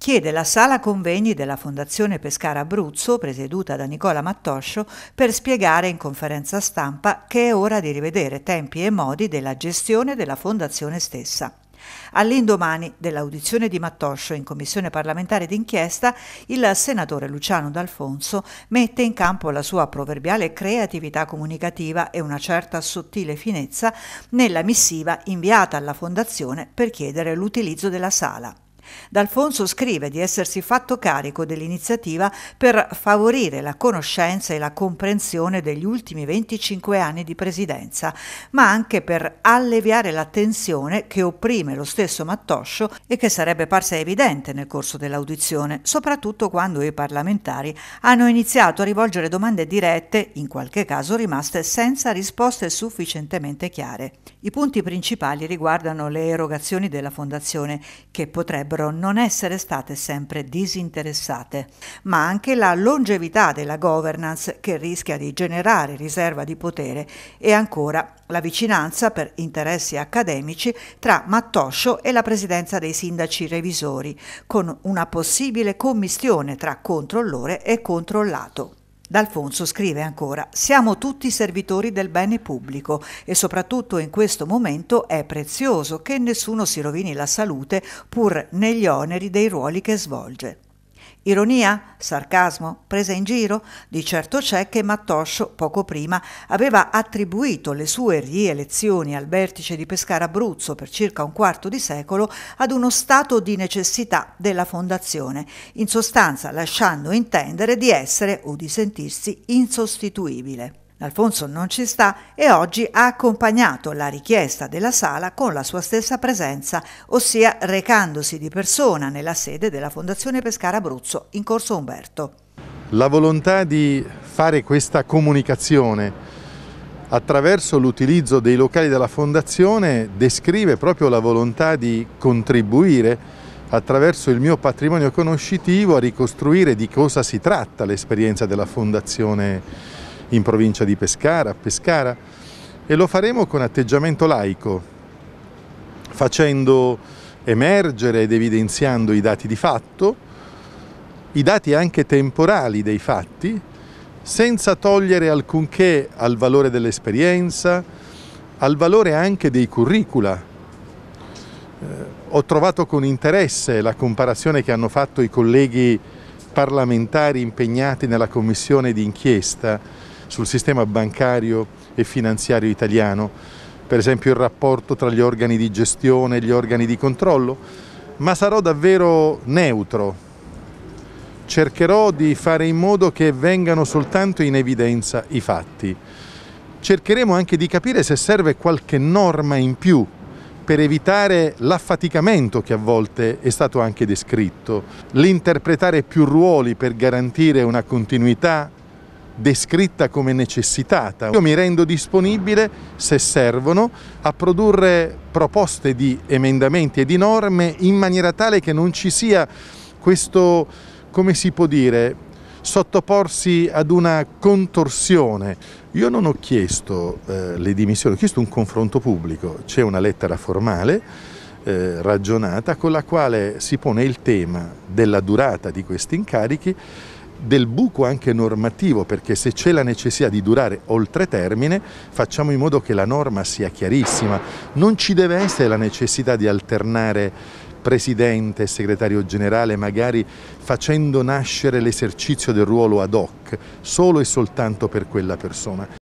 chiede la sala convegni della Fondazione Pescara Abruzzo, presieduta da Nicola Mattoscio, per spiegare in conferenza stampa che è ora di rivedere tempi e modi della gestione della Fondazione stessa. All'indomani dell'audizione di Mattoscio in commissione parlamentare d'inchiesta, il senatore Luciano D'Alfonso mette in campo la sua proverbiale creatività comunicativa e una certa sottile finezza nella missiva inviata alla Fondazione per chiedere l'utilizzo della sala. D'Alfonso scrive di essersi fatto carico dell'iniziativa per favorire la conoscenza e la comprensione degli ultimi 25 anni di presidenza, ma anche per alleviare la tensione che opprime lo stesso Mattoscio e che sarebbe parsa evidente nel corso dell'audizione, soprattutto quando i parlamentari hanno iniziato a rivolgere domande dirette, in qualche caso rimaste senza risposte sufficientemente chiare. I punti principali riguardano le erogazioni della Fondazione, che potrebbero loro non essere state sempre disinteressate, ma anche la longevità della governance che rischia di generare riserva di potere e ancora la vicinanza per interessi accademici tra Mattoscio e la presidenza dei sindaci revisori, con una possibile commistione tra controllore e controllato. D'Alfonso scrive ancora Siamo tutti servitori del bene pubblico e soprattutto in questo momento è prezioso che nessuno si rovini la salute pur negli oneri dei ruoli che svolge. Ironia? Sarcasmo? Presa in giro? Di certo c'è che Mattoscio, poco prima, aveva attribuito le sue rielezioni al vertice di Pescara Abruzzo per circa un quarto di secolo ad uno stato di necessità della fondazione, in sostanza lasciando intendere di essere o di sentirsi insostituibile. Alfonso non ci sta e oggi ha accompagnato la richiesta della sala con la sua stessa presenza, ossia recandosi di persona nella sede della Fondazione Pescara Abruzzo in Corso Umberto. La volontà di fare questa comunicazione attraverso l'utilizzo dei locali della Fondazione descrive proprio la volontà di contribuire attraverso il mio patrimonio conoscitivo a ricostruire di cosa si tratta l'esperienza della Fondazione in provincia di Pescara, Pescara, e lo faremo con atteggiamento laico, facendo emergere ed evidenziando i dati di fatto, i dati anche temporali dei fatti, senza togliere alcunché al valore dell'esperienza, al valore anche dei curricula. Eh, ho trovato con interesse la comparazione che hanno fatto i colleghi parlamentari impegnati nella commissione d'inchiesta sul sistema bancario e finanziario italiano, per esempio il rapporto tra gli organi di gestione e gli organi di controllo, ma sarò davvero neutro. Cercherò di fare in modo che vengano soltanto in evidenza i fatti. Cercheremo anche di capire se serve qualche norma in più per evitare l'affaticamento che a volte è stato anche descritto, l'interpretare più ruoli per garantire una continuità descritta come necessitata. Io mi rendo disponibile, se servono, a produrre proposte di emendamenti e di norme in maniera tale che non ci sia questo, come si può dire, sottoporsi ad una contorsione. Io non ho chiesto eh, le dimissioni, ho chiesto un confronto pubblico, c'è una lettera formale eh, ragionata con la quale si pone il tema della durata di questi incarichi del buco anche normativo, perché se c'è la necessità di durare oltre termine, facciamo in modo che la norma sia chiarissima. Non ci deve essere la necessità di alternare presidente e segretario generale, magari facendo nascere l'esercizio del ruolo ad hoc, solo e soltanto per quella persona.